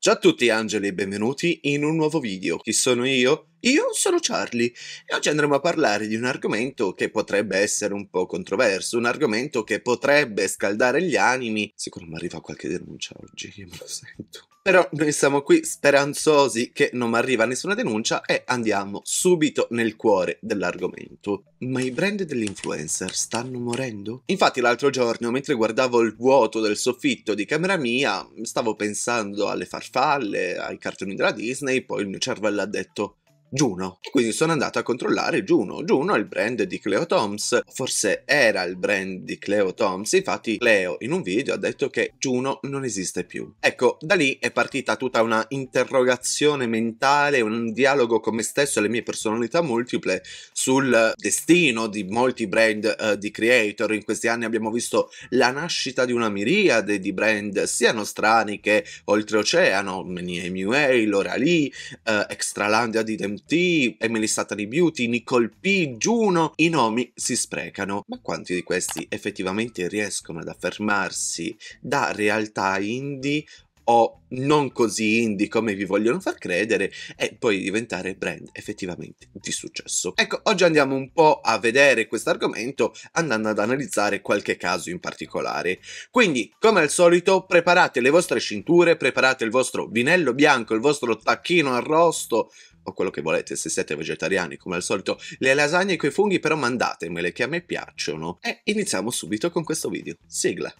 Ciao a tutti angeli e benvenuti in un nuovo video. Chi sono io? Io sono Charlie e oggi andremo a parlare di un argomento che potrebbe essere un po' controverso, un argomento che potrebbe scaldare gli animi. Secondo me arriva qualche denuncia oggi, io me lo sento. Però noi siamo qui speranzosi che non arriva nessuna denuncia e andiamo subito nel cuore dell'argomento. Ma i brand dell'influencer stanno morendo? Infatti l'altro giorno, mentre guardavo il vuoto del soffitto di camera mia, stavo pensando alle farfalle, ai cartoni della Disney, poi il mio cervello ha detto Juno. quindi sono andato a controllare Juno. Juno è il brand di Cleo Toms, forse era il brand di Cleo Toms, infatti Cleo in un video ha detto che Juno non esiste più. Ecco, da lì è partita tutta una interrogazione mentale, un dialogo con me stesso e le mie personalità multiple sul destino di molti brand uh, di creator. In questi anni abbiamo visto la nascita di una miriade di brand, siano strani che oltreoceano, Mnie Miuei, Loralì, uh, eh, Extralandia di Dem T, Emily Sattery Beauty, Nicole P, Juno, i nomi si sprecano. Ma quanti di questi effettivamente riescono ad affermarsi da realtà indie o non così indie come vi vogliono far credere e poi diventare brand effettivamente di successo. Ecco, oggi andiamo un po' a vedere questo argomento andando ad analizzare qualche caso in particolare. Quindi, come al solito, preparate le vostre cinture, preparate il vostro vinello bianco, il vostro tacchino arrosto, o quello che volete se siete vegetariani come al solito le lasagne coi funghi però mandatemele che a me piacciono e iniziamo subito con questo video sigla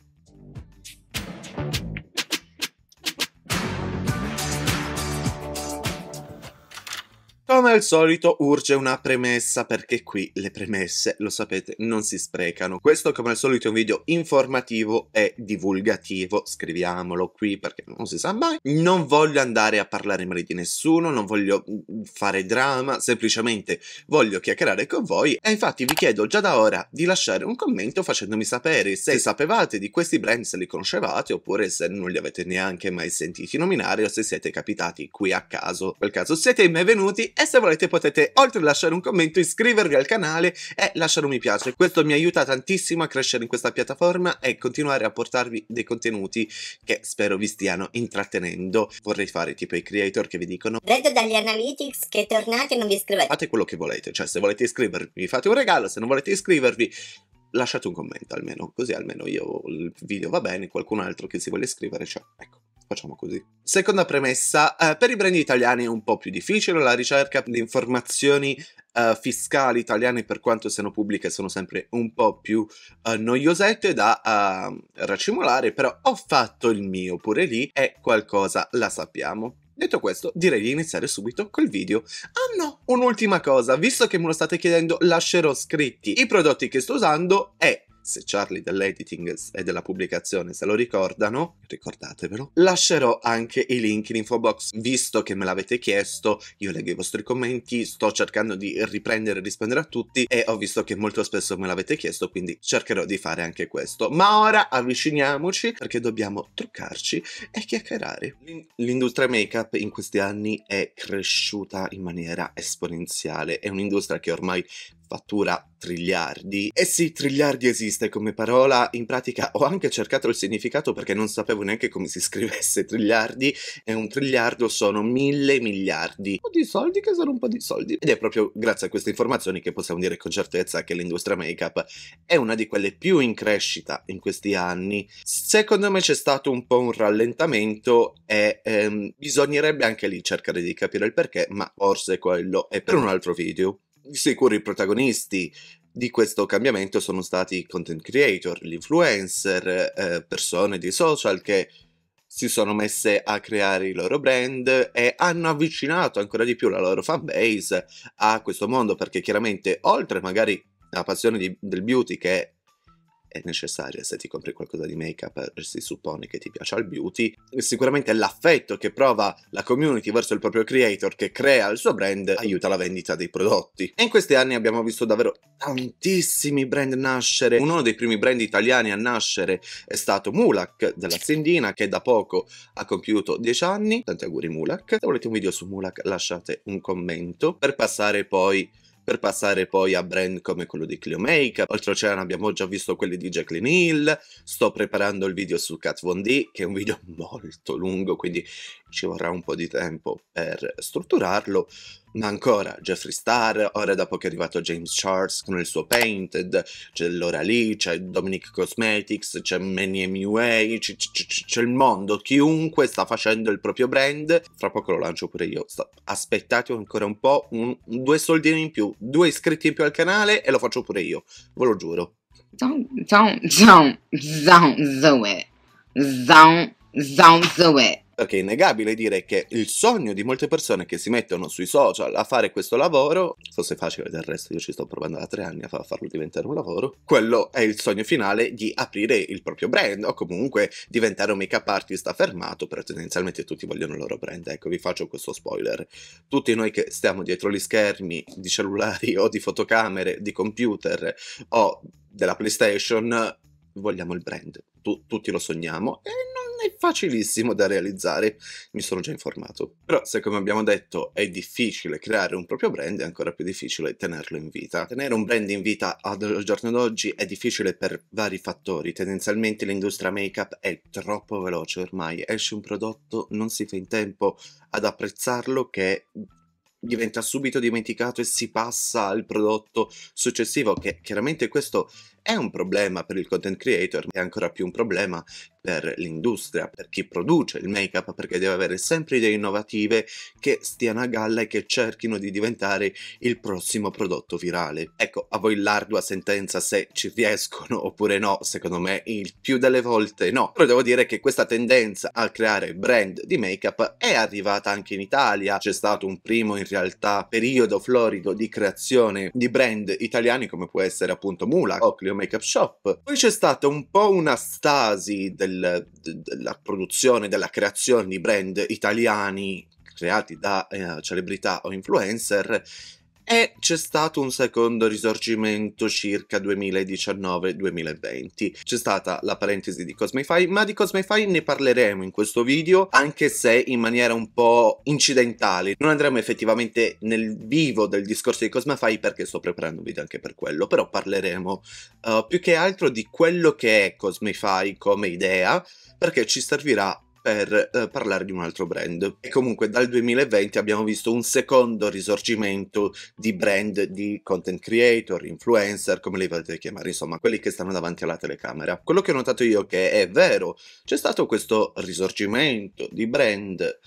Come al solito urge una premessa perché qui le premesse, lo sapete, non si sprecano. Questo come al solito è un video informativo e divulgativo, scriviamolo qui perché non si sa mai. Non voglio andare a parlare male di nessuno, non voglio mm, fare drama, semplicemente voglio chiacchierare con voi e infatti vi chiedo già da ora di lasciare un commento facendomi sapere se sapevate di questi brand, se li conoscevate oppure se non li avete neanche mai sentiti nominare o se siete capitati qui a caso. In caso siete benvenuti e se volete potete oltre a lasciare un commento iscrivervi al canale e lasciare un mi piace. Questo mi aiuta tantissimo a crescere in questa piattaforma e continuare a portarvi dei contenuti che spero vi stiano intrattenendo. Vorrei fare tipo i creator che vi dicono Vedo dagli analytics che tornate e non vi iscrivete. Fate quello che volete, cioè se volete iscrivervi fate un regalo, se non volete iscrivervi lasciate un commento almeno, così almeno io il video va bene, qualcun altro che si vuole iscrivere, cioè ecco facciamo così. Seconda premessa, eh, per i brand italiani è un po' più difficile la ricerca di informazioni eh, fiscali italiane per quanto siano pubbliche sono sempre un po' più eh, noiosette da ehm, racimolare, però ho fatto il mio pure lì e qualcosa la sappiamo. Detto questo, direi di iniziare subito col video. Ah no, un'ultima cosa, visto che me lo state chiedendo, lascerò scritti i prodotti che sto usando e se Charlie dell'editing e della pubblicazione se lo ricordano, ricordatevelo, lascerò anche i link in info box, visto che me l'avete chiesto, io leggo i vostri commenti, sto cercando di riprendere e rispondere a tutti e ho visto che molto spesso me l'avete chiesto, quindi cercherò di fare anche questo. Ma ora avviciniamoci perché dobbiamo truccarci e chiacchierare. L'industria make-up in questi anni è cresciuta in maniera esponenziale, è un'industria che ormai fattura triliardi. E sì, triliardi esiste esiste come parola, in pratica ho anche cercato il significato perché non sapevo neanche come si scrivesse triliardi e un triliardo sono mille miliardi di soldi che sono un po' di soldi. Ed è proprio grazie a queste informazioni che possiamo dire con certezza che l'industria make-up è una di quelle più in crescita in questi anni. Secondo me c'è stato un po' un rallentamento e ehm, bisognerebbe anche lì cercare di capire il perché, ma forse quello è per un altro video. Di sicuro i protagonisti di questo cambiamento sono stati i content creator, gli influencer, eh, persone di social che si sono messe a creare i loro brand e hanno avvicinato ancora di più la loro fan base a questo mondo perché chiaramente oltre magari alla passione di, del beauty che è necessaria se ti compri qualcosa di make-up eh, si suppone che ti piaccia il beauty. Sicuramente l'affetto che prova la community verso il proprio creator che crea il suo brand aiuta la vendita dei prodotti. E in questi anni abbiamo visto davvero tantissimi brand nascere. Uno dei primi brand italiani a nascere è stato Mulak della Sindina che da poco ha compiuto 10 anni. Tanti auguri Mulak. Se volete un video su Mulak lasciate un commento. Per passare poi per passare poi a brand come quello di Clio Make, oltreoceano abbiamo già visto quelli di Jacqueline Hill, sto preparando il video su Kat Von D, che è un video molto lungo, quindi ci vorrà un po' di tempo per strutturarlo, ma ancora, Jeffree Star, ora dopo che è arrivato James Charles con il suo Painted, c'è Laura Lee, c'è Dominic Cosmetics, c'è Manny MUA, c'è il mondo, chiunque sta facendo il proprio brand. Fra poco lo lancio pure io, aspettate ancora un po', un, due soldini in più, due iscritti in più al canale e lo faccio pure io, ve lo giuro. Don't, don't, don't, don't do it. Don't, don't do it perché è innegabile dire che il sogno di molte persone che si mettono sui social a fare questo lavoro, fosse facile del resto, io ci sto provando da tre anni a farlo diventare un lavoro, quello è il sogno finale di aprire il proprio brand o comunque diventare un make-up artist affermato, però tendenzialmente tutti vogliono il loro brand, ecco vi faccio questo spoiler. Tutti noi che stiamo dietro gli schermi di cellulari o di fotocamere, di computer o della PlayStation vogliamo il brand, tu, tutti lo sogniamo e non è facilissimo da realizzare, mi sono già informato. Però se come abbiamo detto è difficile creare un proprio brand, è ancora più difficile tenerlo in vita. Tenere un brand in vita al giorno d'oggi è difficile per vari fattori, tendenzialmente l'industria make-up è troppo veloce ormai, esce un prodotto, non si fa in tempo ad apprezzarlo che diventa subito dimenticato e si passa al prodotto successivo che chiaramente questo è un problema per il content creator, è ancora più un problema per l'industria, per chi produce il make-up, perché deve avere sempre idee innovative che stiano a galla e che cerchino di diventare il prossimo prodotto virale. Ecco, a voi l'ardua sentenza se ci riescono oppure no, secondo me il più delle volte no. Però devo dire che questa tendenza a creare brand di make-up è arrivata anche in Italia, c'è stato un primo in realtà periodo florido di creazione di brand italiani come può essere appunto Mula, Oclio make-up shop. Poi c'è stata un po' una stasi del, della produzione, della creazione di brand italiani creati da eh, celebrità o influencer e c'è stato un secondo risorgimento circa 2019-2020. C'è stata la parentesi di Cosmify, ma di Cosmify ne parleremo in questo video, anche se in maniera un po' incidentale. Non andremo effettivamente nel vivo del discorso di Cosmify perché sto preparando un video anche per quello, però parleremo uh, più che altro di quello che è Cosmify come idea, perché ci servirà per eh, parlare di un altro brand. E comunque dal 2020 abbiamo visto un secondo risorgimento di brand di content creator, influencer, come li volete chiamare, insomma, quelli che stanno davanti alla telecamera. Quello che ho notato io che è vero, c'è stato questo risorgimento di brand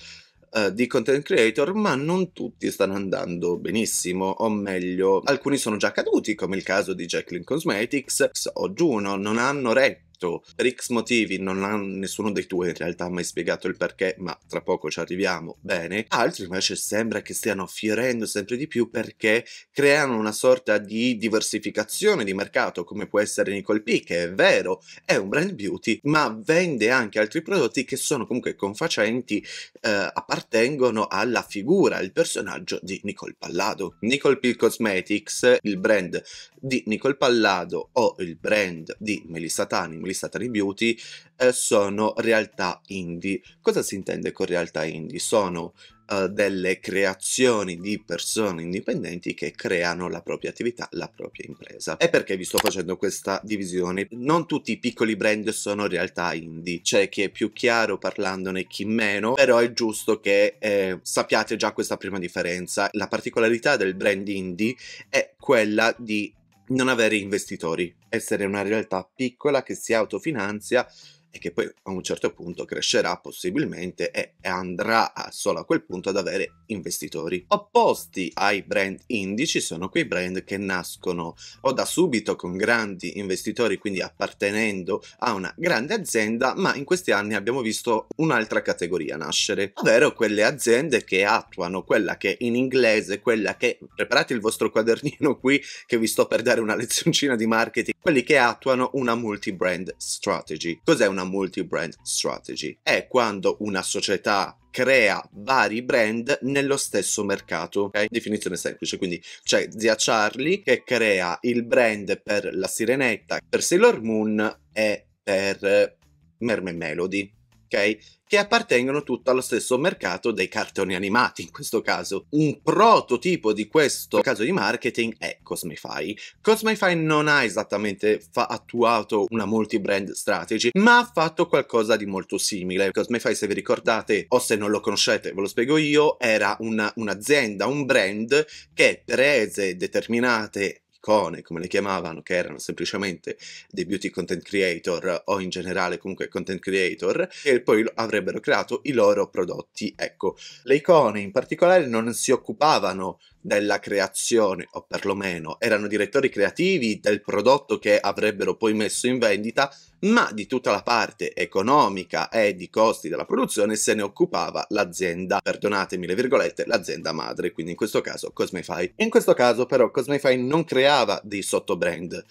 eh, di content creator, ma non tutti stanno andando benissimo, o meglio, alcuni sono già caduti, come il caso di Jacqueline Cosmetics o Juno, non hanno retto detto Rix motivi, non ha nessuno dei tuoi in realtà mai spiegato il perché, ma tra poco ci arriviamo bene. Altri invece sembra che stiano fiorendo sempre di più perché creano una sorta di diversificazione di mercato, come può essere Nicole P, che è vero, è un brand beauty, ma vende anche altri prodotti che sono comunque confacenti, eh, appartengono alla figura, al personaggio di Nicole Pallado. Nicole P Cosmetics, il brand di Nicole Pallado o il brand di Melissa Tani, Melissa Tani Beauty, eh, sono realtà indie. Cosa si intende con realtà indie? Sono eh, delle creazioni di persone indipendenti che creano la propria attività, la propria impresa. E perché vi sto facendo questa divisione? Non tutti i piccoli brand sono realtà indie, c'è chi è più chiaro parlandone, chi meno, però è giusto che eh, sappiate già questa prima differenza. La particolarità del brand indie è quella di non avere investitori, essere una realtà piccola che si autofinanzia e che poi a un certo punto crescerà possibilmente e andrà solo a quel punto ad avere investitori. Opposti ai brand indici sono quei brand che nascono o da subito con grandi investitori, quindi appartenendo a una grande azienda, ma in questi anni abbiamo visto un'altra categoria nascere, ovvero quelle aziende che attuano quella che in inglese, quella che preparate il vostro quadernino qui che vi sto per dare una lezioncina di marketing, quelli che attuano una multi-brand strategy. Cos'è una una multi-brand strategy. È quando una società crea vari brand nello stesso mercato. Okay? Definizione semplice, quindi c'è zia Charlie che crea il brand per la Sirenetta, per Sailor Moon e per Merme Melody ok? Che appartengono tutto allo stesso mercato dei cartoni animati in questo caso. Un prototipo di questo caso di marketing è Cosmify. Cosmify non ha esattamente fa- attuato una multi-brand strategy, ma ha fatto qualcosa di molto simile. Cosmify, se vi ricordate o se non lo conoscete, ve lo spiego io, era una, un'azienda, un brand che prese determinate icone, come le chiamavano, che erano semplicemente dei beauty content creator o in generale comunque content creator, che poi avrebbero creato i loro prodotti. Ecco, le icone in particolare non si occupavano della creazione, o perlomeno erano direttori creativi del prodotto che avrebbero poi messo in vendita, ma di tutta la parte economica e di costi della produzione se ne occupava l'azienda, perdonatemi le virgolette, l'azienda madre, quindi in questo caso Cosmefy. In questo caso però Cosmefy non creava dei sottobrand,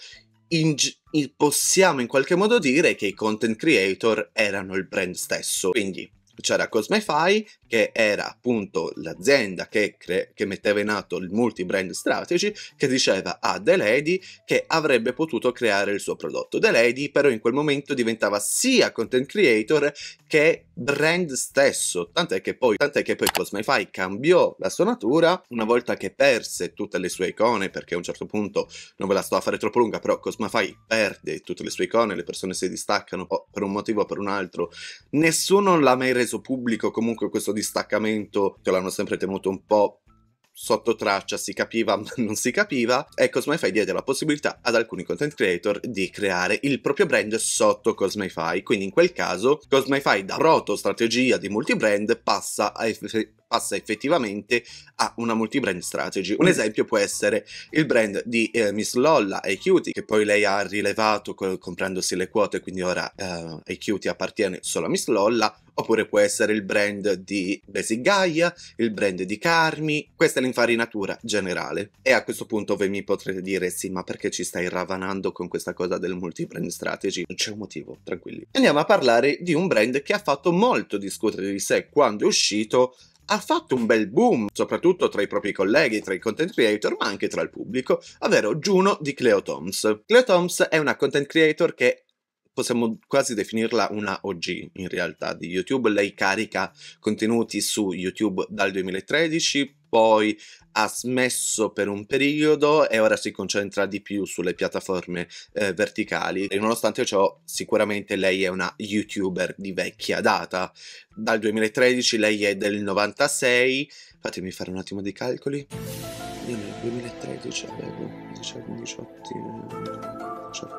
in possiamo in qualche modo dire che i content creator erano il brand stesso. Quindi c'era Cosmefy che era appunto l'azienda che, cre- che metteva in atto il multi-brand strategy, che diceva a The Lady che avrebbe potuto creare il suo prodotto. The Lady però in quel momento diventava sia content creator che brand stesso, tant'è che poi, tant'è che poi Cosmify cambiò la sua natura una volta che perse tutte le sue icone, perché a un certo punto, non ve la sto a fare troppo lunga, però Cosmify perde tutte le sue icone, le persone si distaccano per un motivo o per un altro, nessuno l'ha mai reso pubblico comunque questo discorso, distaccamento che l'hanno sempre tenuto un po' sotto traccia si capiva non si capiva, e Cosmify diede la possibilità ad alcuni content creator di creare il proprio brand sotto Cosmify. Quindi in quel caso Cosmify da roto strategia di multibrand passa a, eff- passa effettivamente a una multi-brand strategy. Un mm. esempio può essere il brand di eh, Miss Lolla e Cutie, che poi lei ha rilevato comprandosi le quote, quindi ora eh, Cutie appartiene solo a Miss Lolla, oppure può essere il brand di Basic Gaia, il brand di Carmi, questa è l'infarinatura generale. E a questo punto voi mi potrete dire sì, ma perché ci stai ravanando con questa cosa del multi-brand strategy? Non c'è un motivo, tranquilli. Andiamo a parlare di un brand che ha fatto molto discutere di sé quando è uscito, ha fatto un bel boom, soprattutto tra i propri colleghi, tra i content creator, ma anche tra il pubblico, ovvero Juno di Cleo Toms. Cleo Toms è una content creator che possiamo quasi definirla una OG in realtà di YouTube. Lei carica contenuti su YouTube dal 2013, poi ha smesso per un periodo e ora si concentra di più sulle piattaforme eh, verticali. E nonostante ciò, sicuramente lei è una youtuber di vecchia data. Dal 2013 lei è del 96. Fatemi fare un attimo dei calcoli. Io nel 2013 avevo 18,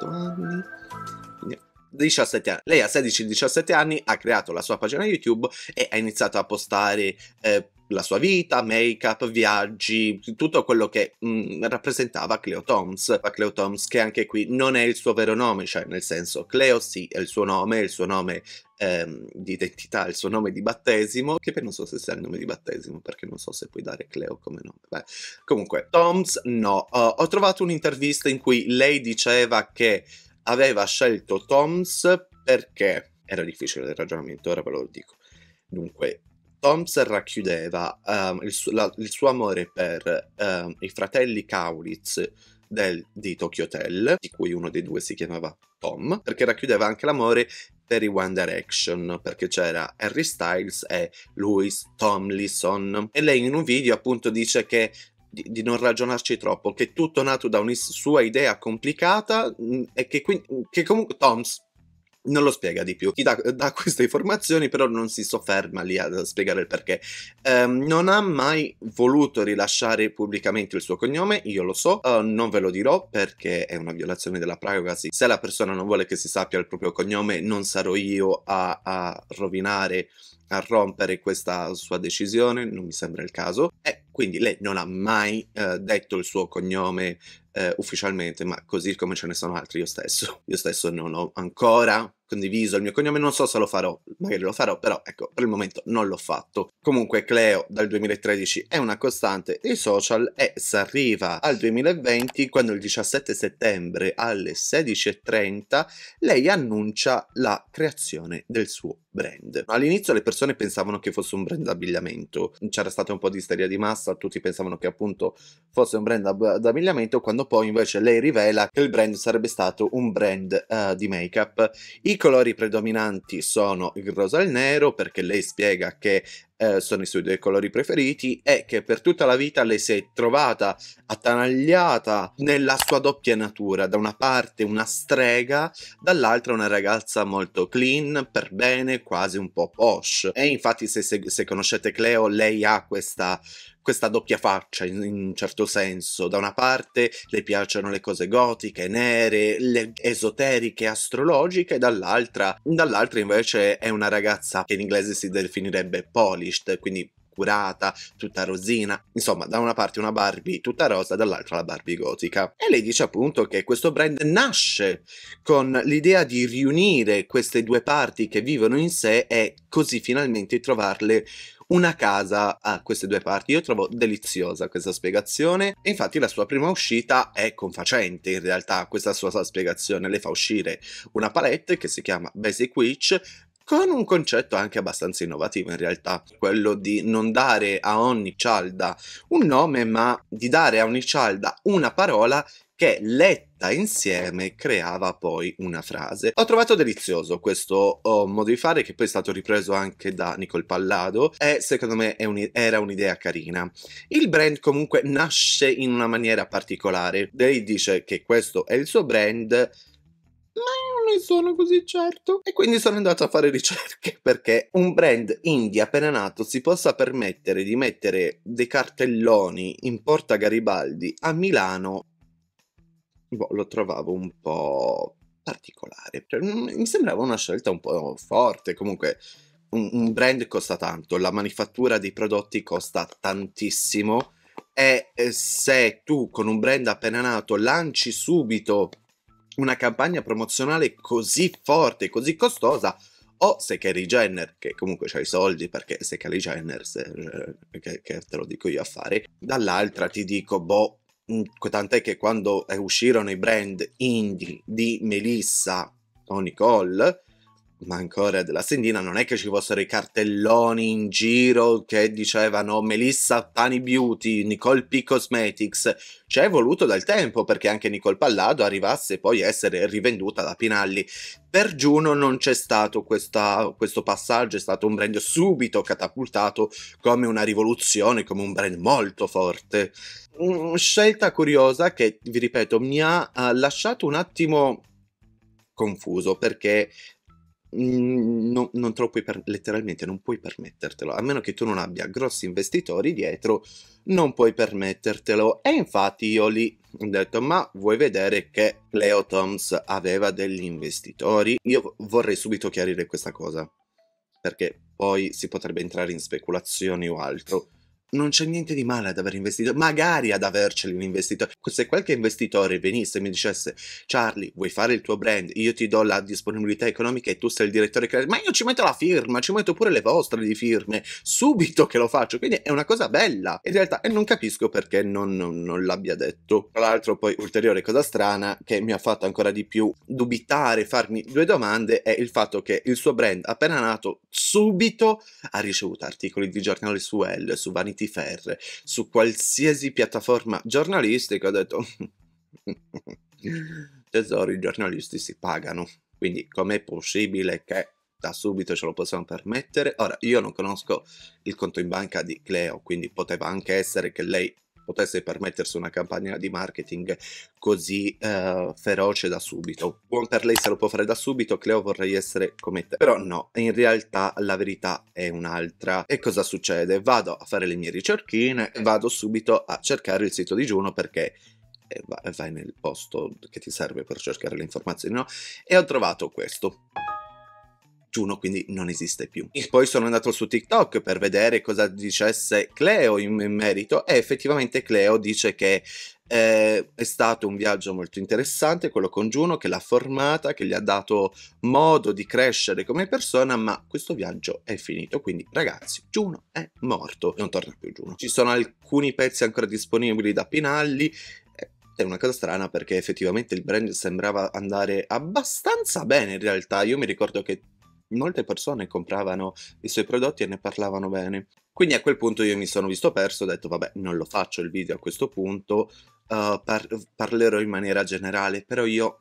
anni. 17 anni. Lei ha 16-17 anni ha creato la sua pagina YouTube e ha iniziato a postare eh, la sua vita, make-up, viaggi, tutto quello che mh, mm, rappresentava Cleo Toms. Cleo Toms che anche qui non è il suo vero nome, cioè nel senso Cleo sì è il suo nome, è il suo nome ehm, di identità, il suo nome di battesimo, che poi non so se sia il nome di battesimo perché non so se puoi dare Cleo come nome. Beh. Comunque, Toms no. Uh, ho trovato un'intervista in cui lei diceva che aveva scelto Toms perché... Era difficile il ragionamento, ora ve lo dico. Dunque, Toms racchiudeva um, il, su- la- il, suo amore per um, i fratelli Kaulitz del, di Tokyo Hotel, di cui uno dei due si chiamava Tom, perché racchiudeva anche l'amore per i One Direction, perché c'era Harry Styles e Louis Tomlinson. E lei in un video appunto dice che di, di, non ragionarci troppo, che è tutto nato da una sua idea complicata mm, e che, quindi, che comunque Toms non lo spiega di più, Chi dà, dà, queste informazioni però non si sofferma lì a spiegare il perché. Um, non ha mai voluto rilasciare pubblicamente il suo cognome, io lo so, uh, non ve lo dirò perché è una violazione della privacy. Se la persona non vuole che si sappia il proprio cognome non sarò io a, a rovinare a rompere questa sua decisione, non mi sembra il caso. E quindi lei non ha mai eh, detto il suo cognome eh, ufficialmente, ma così come ce ne sono altri io stesso. Io stesso non ho ancora condiviso il mio cognome, non so se lo farò, magari lo farò, però ecco, per il momento non l'ho fatto. Comunque Cleo dal 2013 è una costante dei social e si arriva al 2020 quando il 17 settembre alle 16.30 lei annuncia la creazione del suo brand. All'inizio le persone pensavano che fosse un brand d'abbigliamento, c'era stata un po' di isteria di massa, tutti pensavano che appunto fosse un brand d'abbigliamento quando quando poi invece lei rivela che il brand sarebbe stato un brand uh, di make-up. I colori predominanti sono il rosa e il nero perché lei spiega che eh, sono i suoi due colori preferiti e che per tutta la vita lei si è trovata attanagliata nella sua doppia natura, da una parte una strega, dall'altra una ragazza molto clean, per bene, quasi un po' posh. E infatti se, se, se conoscete Cleo, lei ha questa questa doppia faccia in, in, un certo senso. Da una parte le piacciono le cose gotiche, nere, le esoteriche, astrologiche, dall'altra, dall'altra invece è una ragazza che in inglese si definirebbe polished, quindi curata, tutta rosina, insomma da una parte una Barbie tutta rosa, dall'altra la Barbie gotica. E lei dice appunto che questo brand nasce con l'idea di riunire queste due parti che vivono in sé e così finalmente trovarle una casa a queste due parti. Io trovo deliziosa questa spiegazione e infatti la sua prima uscita è confacente in realtà questa sua spiegazione. Le fa uscire una palette che si chiama Basic Witch con un concetto anche abbastanza innovativo in realtà, quello di non dare a ogni cialda un nome, ma di dare a ogni cialda una parola che letta metta insieme creava poi una frase. Ho trovato delizioso questo oh, modo di fare che poi è stato ripreso anche da Nicole Pallado e secondo me un, era un'idea carina. Il brand comunque nasce in una maniera particolare. Lei dice che questo è il suo brand, ma non ne sono così certo. E quindi sono andato a fare ricerche perché un brand indie appena nato si possa permettere di mettere dei cartelloni in Porta Garibaldi a Milano boh, lo trovavo un po' particolare. Cioè, mm, mi sembrava una scelta un po' forte, comunque un, un brand costa tanto, la manifattura dei prodotti costa tantissimo e eh, se tu con un brand appena nato lanci subito una campagna promozionale così forte, così costosa, o se Kylie Jenner, che comunque c'ha i soldi, perché se Kylie Jenner, se, eh, che, che, te lo dico io a fare, dall'altra ti dico, boh, tant'è che quando eh, uscirono i brand indie di Melissa o Nicole, ma ancora della Sendina, non è che ci fossero i cartelloni in giro che dicevano Melissa Pani Beauty, Nicole P Cosmetics. Ci è voluto dal tempo perché anche Nicole Pallado arrivasse poi a essere rivenduta da Pinalli. Per Giuno non c'è stato questa, questo passaggio, è stato un brand subito catapultato come una rivoluzione, come un brand molto forte. Mm, scelta curiosa che, vi ripeto, mi ha uh, lasciato un attimo confuso perché non, non te lo puoi per- letteralmente non puoi permettertelo a meno che tu non abbia grossi investitori dietro non puoi permettertelo e infatti io lì ho detto ma vuoi vedere che Cleo Toms aveva degli investitori io vorrei subito chiarire questa cosa perché poi si potrebbe entrare in speculazioni o altro non c'è niente di male ad aver investito, magari ad averceli un investitore. Se qualche investitore venisse e mi dicesse, Charlie, vuoi fare il tuo brand? Io ti do la disponibilità economica e tu sei il direttore creativo, ma io ci metto la firma, ci metto pure le vostre di firme, subito che lo faccio. Quindi è una cosa bella. In realtà, e non capisco perché non, non, non l'abbia detto. Tra l'altro, poi, ulteriore cosa strana che mi ha fatto ancora di più dubitare, farmi due domande, è il fatto che il suo brand, appena nato, subito ha ricevuto articoli di giornale su Elle, su Vanity menti ferre su qualsiasi piattaforma giornalistica, ho detto tesoro, i giornalisti si pagano, quindi com'è possibile che da subito ce lo possiamo permettere? Ora, io non conosco il conto in banca di Cleo, quindi poteva anche essere che lei potesse permettersi una campagna di marketing così uh, feroce da subito. Buon per lei se lo può fare da subito, Cleo vorrei essere come te. Però no, in realtà la verità è un'altra. E cosa succede? Vado a fare le mie ricerchine, eh. vado subito a cercare il sito di Juno perché eh, vai nel posto che ti serve per cercare le informazioni, no? E ho trovato questo. 21, quindi non esiste più. E poi sono andato su TikTok per vedere cosa dicesse Cleo in, in merito e effettivamente Cleo dice che eh, è stato un viaggio molto interessante, quello con Juno, che l'ha formata, che gli ha dato modo di crescere come persona, ma questo viaggio è finito. Quindi, ragazzi, Juno è morto, non torna più Juno. Ci sono alcuni pezzi ancora disponibili da Pinalli, eh, è una cosa strana perché effettivamente il brand sembrava andare abbastanza bene in realtà. Io mi ricordo che molte persone compravano i suoi prodotti e ne parlavano bene. Quindi a quel punto io mi sono visto perso, ho detto vabbè non lo faccio il video a questo punto, uh, par- parlerò in maniera generale, però io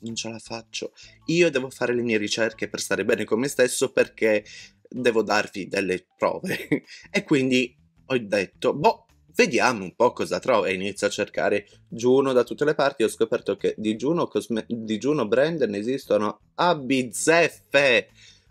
non ce la faccio. Io devo fare le mie ricerche per stare bene con me stesso perché devo darvi delle prove. e quindi ho detto, boh, Vediamo un po' cosa trovo e inizio a cercare Juno da tutte le parti. Ho scoperto che di Juno, cosme- di Juno brand ne esistono a bizzeffe.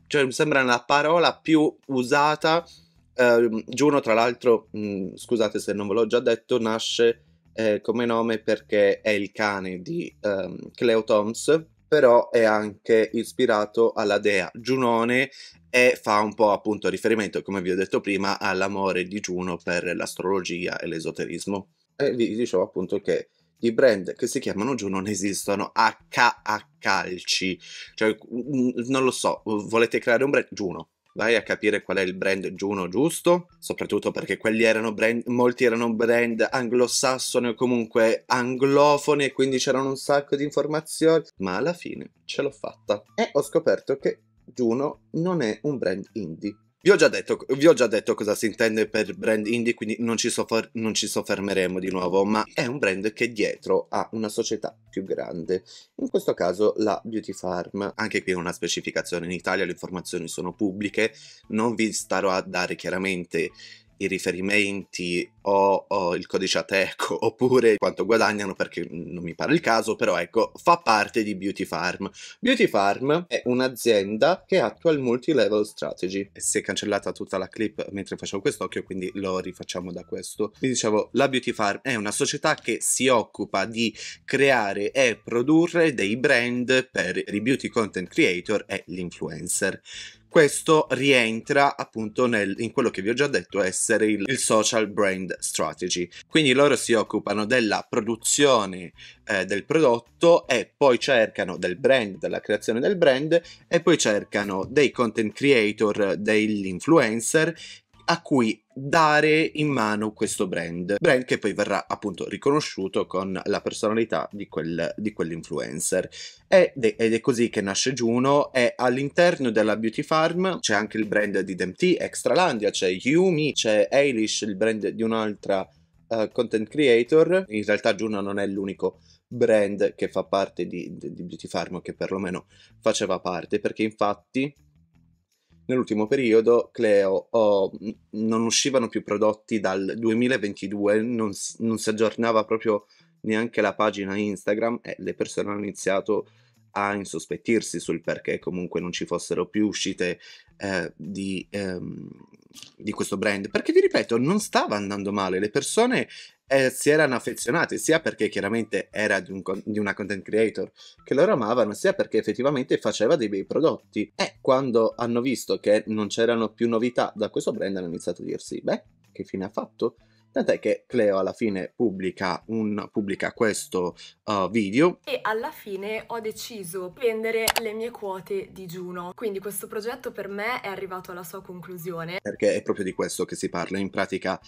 Cioè, mi sembra la parola più usata. Eh, Juno, tra l'altro, mh, mm, scusate se non ve l'ho già detto, nasce eh, come nome perché è il cane di um, Cleo Toms, però è anche ispirato alla dea Giunone e fa un po' appunto riferimento, come vi ho detto prima, all'amore di Giuno per l'astrologia e l'esoterismo. E vi dicevo appunto che i brand che si chiamano Giuno non esistono H a calci. Cioè, mm, mm, non lo so, volete creare un brand? Giuno vai a capire qual è il brand Juno giusto, soprattutto perché quelli erano brand, molti erano brand anglosassoni o comunque anglofoni e quindi c'erano un sacco di informazioni, ma alla fine ce l'ho fatta e eh. ho scoperto che Juno non è un brand indie vi ho, già detto, vi ho già detto cosa si intende per brand indie, quindi non ci, soffer- non ci soffermeremo di nuovo, ma è un brand che dietro ha una società più grande, in questo caso la Beauty Farm. Anche qui una specificazione in Italia, le informazioni sono pubbliche, non vi starò a dare chiaramente i riferimenti o, o, il codice ateco oppure quanto guadagnano perché non mi pare il caso, però ecco, fa parte di Beauty Farm. Beauty Farm è un'azienda che attua il multi-level strategy. Si è cancellata tutta la clip mentre facevo quest'occhio, quindi lo rifacciamo da questo. Vi dicevo, la Beauty Farm è una società che si occupa di creare e produrre dei brand per i beauty content creator e gli influencer. Questo rientra appunto nel, in quello che vi ho già detto essere il, il, social brand strategy. Quindi loro si occupano della produzione eh, del prodotto e poi cercano del brand, della creazione del brand e poi cercano dei content creator, degli influencer a cui dare in mano questo brand, brand che poi verrà appunto riconosciuto con la personalità di, quel, di quell'influencer. Ed è, ed è, così che nasce Juno e all'interno della Beauty Farm c'è anche il brand di DMT, Extralandia, c'è Yumi, c'è Eilish, il brand di un'altra uh, content creator. In realtà Juno non è l'unico brand che fa parte di, di, di Beauty Farm, che perlomeno faceva parte, perché infatti nell'ultimo periodo, Cleo, oh, non uscivano più prodotti dal 2022, non, non, si aggiornava proprio neanche la pagina Instagram e le persone hanno iniziato a insospettirsi sul perché comunque non ci fossero più uscite eh, di, ehm, di questo brand. Perché vi ripeto, non stava andando male, le persone eh, si erano affezionati sia perché chiaramente era di, un, di, una content creator che loro amavano, sia perché effettivamente faceva dei bei prodotti. E quando hanno visto che non c'erano più novità da questo brand, hanno iniziato a dirsi: Beh, che fine ha fatto? Tant'è che Cleo alla fine pubblica, un, pubblica questo uh, video. E alla fine ho deciso di vendere le mie quote di Juno. Quindi questo progetto per me è arrivato alla sua conclusione. Perché è proprio di questo che si parla. In pratica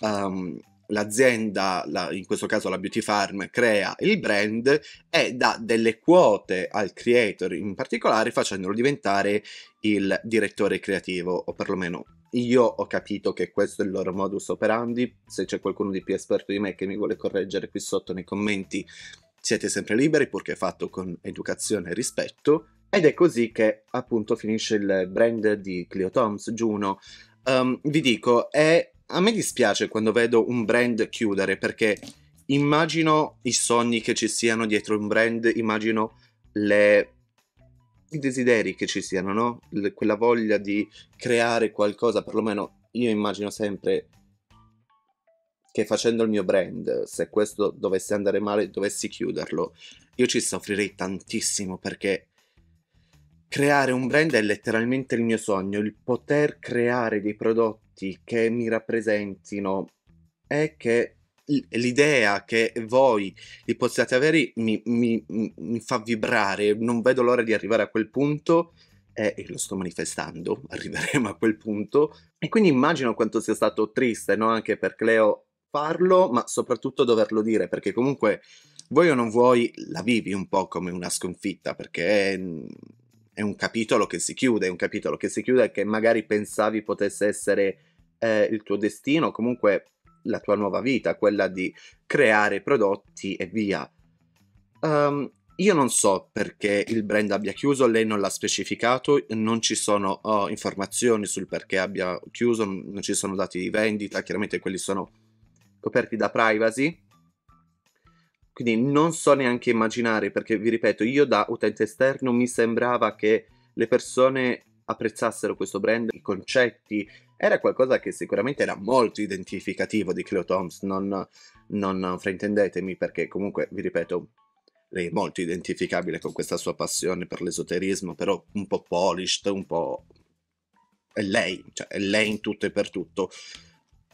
um, l'azienda, la, in questo caso la Beauty Farm, crea il brand e dà delle quote al creator in particolare facendolo diventare il direttore creativo o perlomeno io ho capito che questo è il loro modus operandi, se c'è qualcuno di più esperto di me che mi vuole correggere qui sotto nei commenti siete sempre liberi purché fatto con educazione e rispetto ed è così che appunto finisce il brand di Clio Toms Juno. Um, vi dico, è a me dispiace quando vedo un brand chiudere perché immagino i sogni che ci siano dietro un brand, immagino le... i desideri che ci siano, no? Le... quella voglia di creare qualcosa, perlomeno io immagino sempre che facendo il mio brand, se questo dovesse andare male, dovessi chiuderlo, io ci soffrirei tantissimo perché creare un brand è letteralmente il mio sogno, il poter creare dei prodotti oggetti che mi rappresentino e che l'idea che voi li possiate avere mi, mi, mi, fa vibrare, non vedo l'ora di arrivare a quel punto e, e lo sto manifestando, arriveremo a quel punto e quindi immagino quanto sia stato triste no? anche per Cleo farlo, ma soprattutto doverlo dire perché comunque vuoi o non vuoi la vivi un po' come una sconfitta perché è un capitolo che si chiude, è un capitolo che si chiude e che magari pensavi potesse essere eh, il tuo destino, comunque la tua nuova vita, quella di creare prodotti e via. Um, io non so perché il brand abbia chiuso, lei non l'ha specificato, non ci sono oh, informazioni sul perché abbia chiuso, non ci sono dati di vendita, chiaramente quelli sono coperti da privacy. Quindi non so neanche immaginare, perché vi ripeto, io da utente esterno mi sembrava che le persone apprezzassero questo brand, i concetti, era qualcosa che sicuramente era molto identificativo di Cleo Toms, non, non fraintendetemi perché comunque, vi ripeto, lei è molto identificabile con questa sua passione per l'esoterismo, però un po' polished, un po'... è lei, cioè è lei in tutto e per tutto.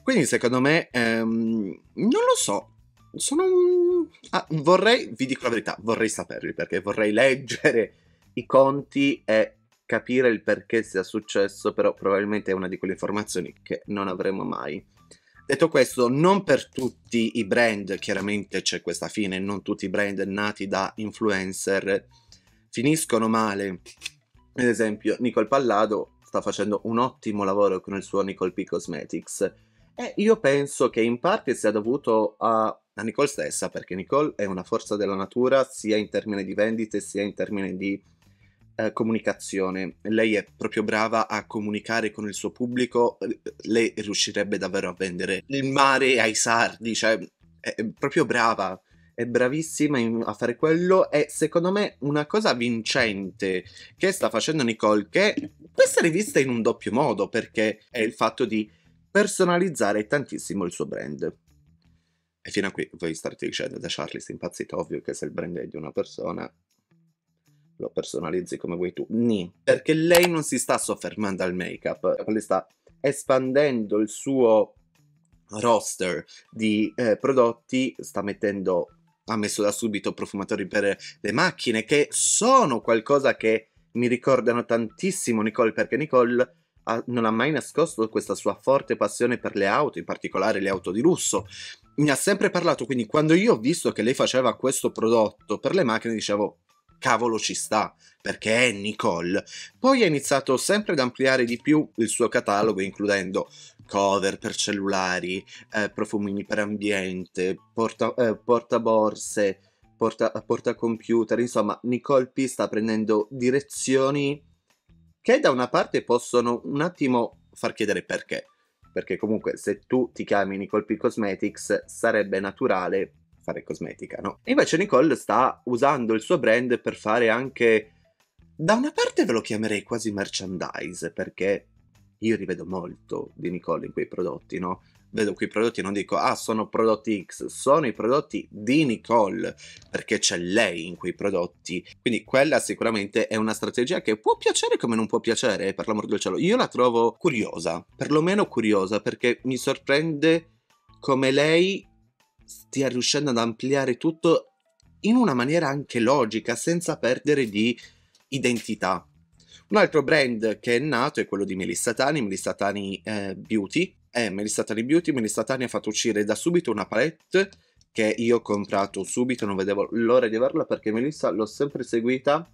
Quindi secondo me, ehm, non lo so, sono un... Ah, vorrei, vi dico la verità, vorrei saperli perché vorrei leggere i conti e capire il perché sia successo, però probabilmente è una di quelle informazioni che non avremo mai. Detto questo, non per tutti i brand, chiaramente c'è questa fine, non tutti i brand nati da influencer finiscono male. Ad esempio, Nicole Pallado sta facendo un ottimo lavoro con il suo Nicole P Cosmetics e io penso che in parte sia dovuto a a Nicole stessa, perché Nicole è una forza della natura sia in termini di vendite sia in termini di eh, comunicazione. Lei è proprio brava a comunicare con il suo pubblico, eh, lei riuscirebbe davvero a vendere il mare ai sardi, cioè è, proprio brava, è bravissima in, a fare quello e secondo me una cosa vincente che sta facendo Nicole che può essere vista in un doppio modo perché è il fatto di personalizzare tantissimo il suo brand. E fino a qui voi starete dicendo, da Charlie Charles impazzito, ovvio che se il brand è di una persona lo personalizzi come vuoi tu. Ni. Perché lei non si sta soffermando al make-up, lei sta espandendo il suo roster di eh, prodotti, sta mettendo, ha messo da subito profumatori per le macchine, che sono qualcosa che mi ricordano tantissimo Nicole, perché Nicole ha, non ha mai nascosto questa sua forte passione per le auto, in particolare le auto di lusso mi ha sempre parlato, quindi quando io ho visto che lei faceva questo prodotto per le macchine dicevo cavolo ci sta, perché è Nicole. Poi ha iniziato sempre ad ampliare di più il suo catalogo includendo cover per cellulari, eh, profumini per ambiente, porta, eh, portaborse, porta, portacomputer, insomma Nicole P sta prendendo direzioni che da una parte possono un attimo far chiedere perché, perché comunque se tu ti chiami Nicole P Cosmetics sarebbe naturale fare cosmetica, no? Invece Nicole sta usando il suo brand per fare anche da una parte ve lo chiamerei quasi merchandise, perché io rivedo molto di Nicole in quei prodotti, no? Vedo quei prodotti e non dico, ah, sono prodotti X, sono i prodotti di Nicole, perché c'è lei in quei prodotti. Quindi quella sicuramente è una strategia che può piacere come non può piacere, eh, per l'amor del cielo. Io la trovo curiosa, perlomeno curiosa, perché mi sorprende come lei stia riuscendo ad ampliare tutto in una maniera anche logica, senza perdere di identità. Un altro brand che è nato è quello di Melissa Melissatani, Melissatani eh, Beauty. Eh, Tani Beauty, Melissatani ha fatto uscire da subito una palette che io ho comprato subito, non vedevo l'ora di averla perché Melissa l'ho sempre seguita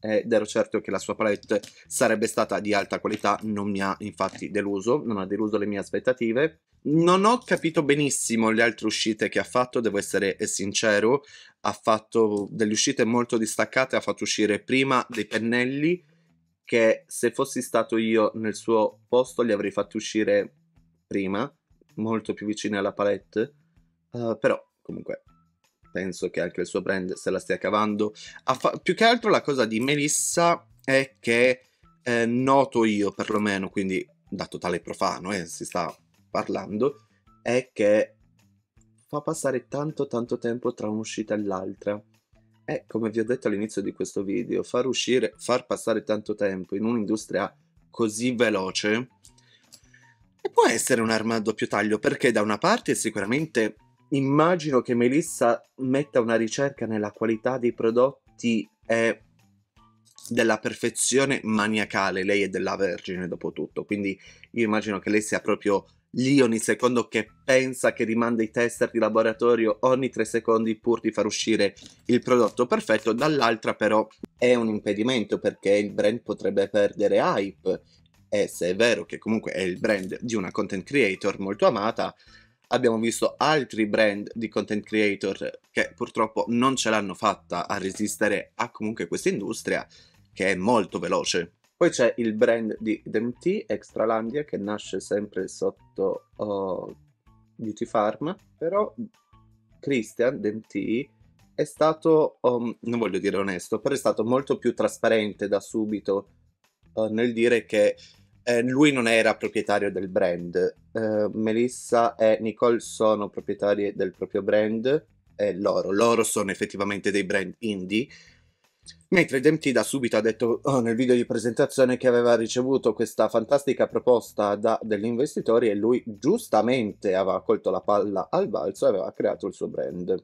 ed ero certo che la sua palette sarebbe stata di alta qualità, non mi ha infatti deluso, non ha deluso le mie aspettative. Non ho capito benissimo le altre uscite che ha fatto, devo essere sincero, ha fatto delle uscite molto distaccate, ha fatto uscire prima dei pennelli che se fossi stato io nel suo posto li avrei fatti uscire prima, molto più vicini alla palette, uh, però comunque penso che anche il suo brand se la stia cavando. Fa- più che altro la cosa di Melissa è che eh, noto io perlomeno, quindi da totale profano, eh, si sta parlando, è che fa passare tanto tanto tempo tra un'uscita e l'altra è, come vi ho detto all'inizio di questo video, far uscire, far passare tanto tempo in un'industria così veloce può essere un'arma a doppio taglio, perché da una parte sicuramente immagino che Melissa metta una ricerca nella qualità dei prodotti e della perfezione maniacale, lei è della Vergine dopo tutto, quindi io immagino che lei sia proprio gli secondo che pensa che rimanda i tester di laboratorio ogni tre secondi pur di far uscire il prodotto perfetto, dall'altra però è un impedimento perché il brand potrebbe perdere hype e se è vero che comunque è il brand di una content creator molto amata, abbiamo visto altri brand di content creator che purtroppo non ce l'hanno fatta a resistere a comunque questa industria che è molto veloce. Poi c'è il brand di DMT, Extralandia, che nasce sempre sotto oh, Beauty Farm, però Christian DMT è stato, um, non voglio dire onesto, però è stato molto più trasparente da subito uh, nel dire che eh, lui non era proprietario del brand. Uh, Melissa e Nicole sono proprietarie del proprio brand, e loro, loro sono effettivamente dei brand indie Mentre DMT da subito ha detto oh, nel video di presentazione che aveva ricevuto questa fantastica proposta da, degli investitori e lui giustamente aveva colto la palla al balzo e aveva creato il suo brand.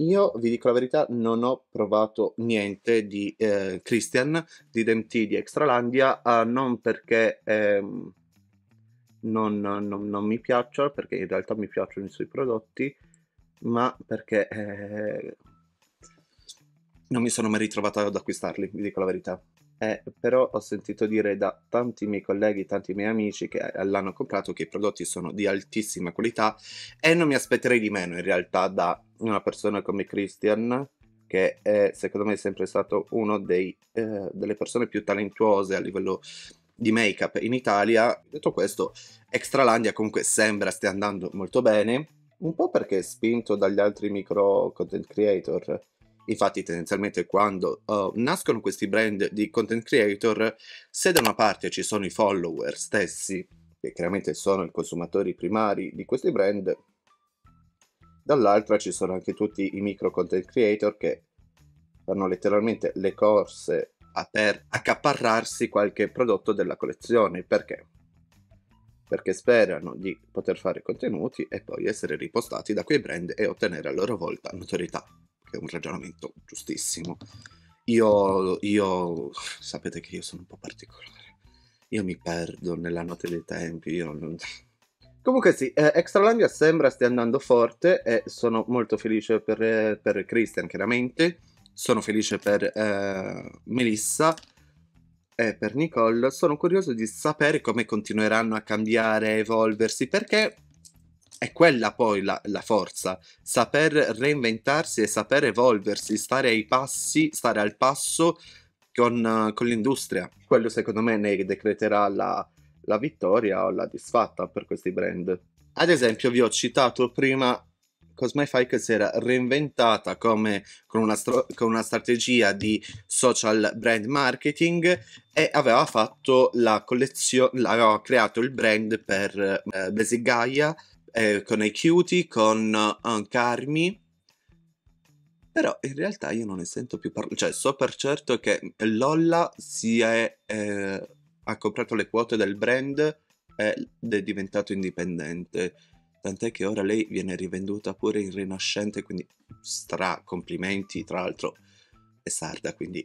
Io vi dico la verità, non ho provato niente di eh, Christian, di DMT, di Extralandia, eh, non perché eh, non, non, non, mi piaccia, perché in realtà mi piacciono i suoi prodotti, ma perché eh, non mi sono mai ritrovato ad acquistarli, vi dico la verità. Eh, però ho sentito dire da tanti miei colleghi, tanti miei amici che eh, l'hanno comprato che i prodotti sono di altissima qualità e non mi aspetterei di meno in realtà da una persona come Christian che è secondo me sempre stato uno eh, delle persone più talentuose a livello di make up in Italia. Detto questo, Extralandia comunque sembra stia andando molto bene, un po' perché è spinto dagli altri micro content creator Infatti, tendenzialmente, quando uh, nascono questi brand di content creator, se da una parte ci sono i follower stessi, che chiaramente sono i consumatori primari di questi brand, dall'altra ci sono anche tutti i micro content creator che fanno letteralmente le corse a per accaparrarsi qualche prodotto della collezione. Perché? Perché sperano di poter fare contenuti e poi essere ripostati da quei brand e ottenere a loro volta notorietà che è un ragionamento giustissimo. Io, io, sapete che io sono un po' particolare, io mi perdo nella notte dei tempi, io non... Comunque sì, eh, Extralandia sembra stia andando forte e sono molto felice per, per Christian chiaramente, sono felice per eh, Melissa e per Nicole, sono curioso di sapere come continueranno a cambiare e evolversi perché è quella poi la, la, forza, saper reinventarsi e saper evolversi, stare ai passi, stare al passo con, con l'industria. Quello secondo me ne decreterà la, la vittoria o la disfatta per questi brand. Ad esempio vi ho citato prima Cosme che si era reinventata come, con, una stro- con una strategia di social brand marketing e aveva fatto la collezione, aveva creato il brand per eh, Basic Gaia eh, con i Cutie, con uh, Carmi. Però in realtà io non ne sento più parlare. Cioè, so per certo che Lolla si è, eh, ha comprato le quote del brand ed è diventato indipendente. Tant'è che ora lei viene rivenduta pure in Rinascente, quindi stra complimenti. Tra l'altro è sarda, quindi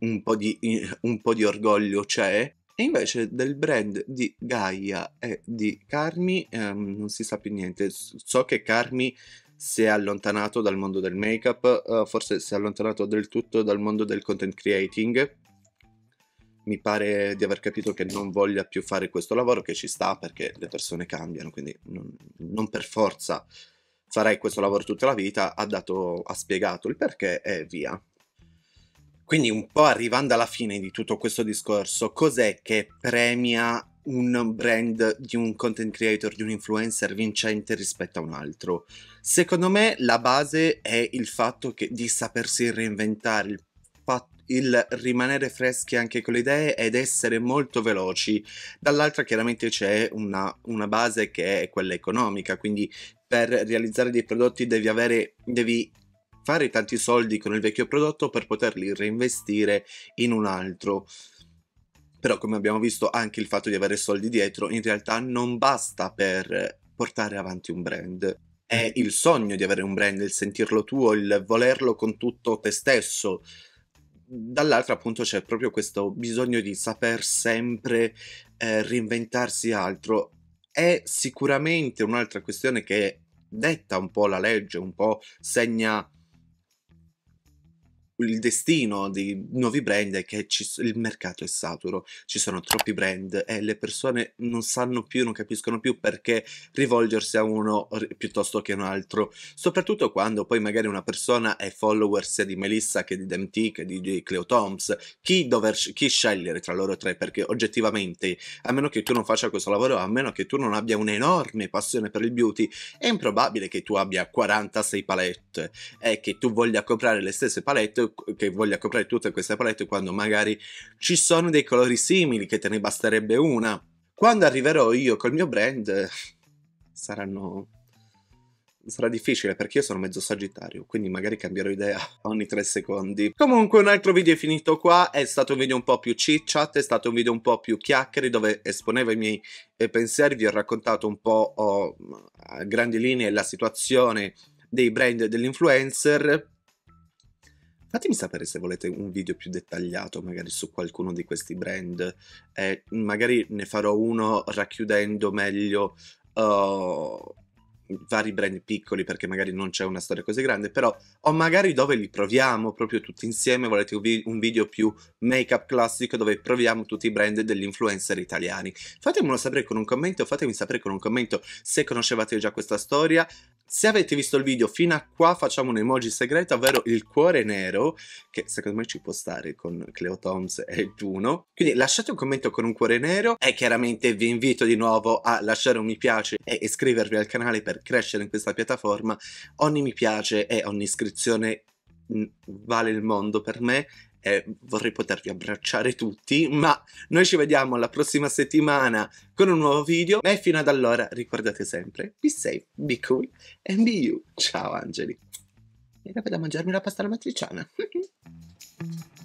un po' di, un po di orgoglio c'è. E invece del brand di Gaia e di Carmi ehm, non si sa più niente. So che Carmi si è allontanato dal mondo del make-up, eh, forse si è allontanato del tutto dal mondo del content creating. Mi pare di aver capito che non voglia più fare questo lavoro, che ci sta perché le persone cambiano, quindi non, non per forza farei questo lavoro tutta la vita. Ha, dato, ha spiegato il perché e via. Quindi un po' arrivando alla fine di tutto questo discorso, cos'è che premia un brand di un content creator, di un influencer vincente rispetto a un altro? Secondo me la base è il fatto che, di sapersi reinventare, il il rimanere freschi anche con le idee ed essere molto veloci. Dall'altra chiaramente c'è una, una, base che è quella economica, quindi per realizzare dei prodotti devi avere, devi fare tanti soldi con il vecchio prodotto per poterli reinvestire in un altro. Però come abbiamo visto anche il fatto di avere soldi dietro in realtà non basta per portare avanti un brand. È eh. il sogno di avere un brand, il sentirlo tuo, il volerlo con tutto te stesso. Dall'altra appunto c'è proprio questo bisogno di saper sempre eh, reinventarsi altro. È sicuramente un'altra questione che detta un po' la legge, un po' segna il destino dei nuovi brand è che ci, il mercato è saturo, ci sono troppi brand e le persone non sanno più, non capiscono più perché rivolgersi a uno piuttosto che a un altro, soprattutto quando poi magari una persona è follower sia di Melissa che di DMT che di, di Cleo Toms, chi, dover, chi scegliere tra loro tre perché oggettivamente a meno che tu non faccia questo lavoro, a meno che tu non abbia un'enorme passione per il beauty, è improbabile che tu abbia 46 palette e che tu voglia comprare le stesse palette che voglia coprire tutte queste palette quando magari ci sono dei colori simili che te ne basterebbe una. Quando arriverò io col mio brand eh, saranno sarà difficile perché io sono mezzo sagittario, quindi magari cambierò idea ogni tre secondi. Comunque un altro video è finito qua, è stato un video un po' più chit è stato un video un po' più chiacchiere dove esponevo i miei eh, pensieri, vi ho raccontato un po' oh, a grandi linee la situazione dei brand e dell'influencer Fatemi sapere se volete un video più dettagliato magari su qualcuno di questi brand e magari ne farò uno racchiudendo meglio uh, vari brand piccoli perché magari non c'è una storia così grande, però o magari dove li proviamo proprio tutti insieme, volete un, vi- un video più make-up classico dove proviamo tutti i brand degli influencer italiani. Fatemelo sapere con un commento, fatemi sapere con un commento se conoscevate già questa storia, se avete visto il video fino a qua facciamo un emoji segreto, ovvero il cuore nero, che secondo me ci può stare con Cleo Toms e Juno. Quindi lasciate un commento con un cuore nero e chiaramente vi invito di nuovo a lasciare un mi piace e iscrivervi al canale per crescere in questa piattaforma. Ogni mi piace e ogni iscrizione mm, vale il mondo per me e vorrei potervi abbracciare tutti, ma noi ci vediamo la prossima settimana con un nuovo video. E fino ad allora ricordate sempre, be safe, be cool and be you. Ciao Angeli. Era da mangiarmi la pasta alla matriciana.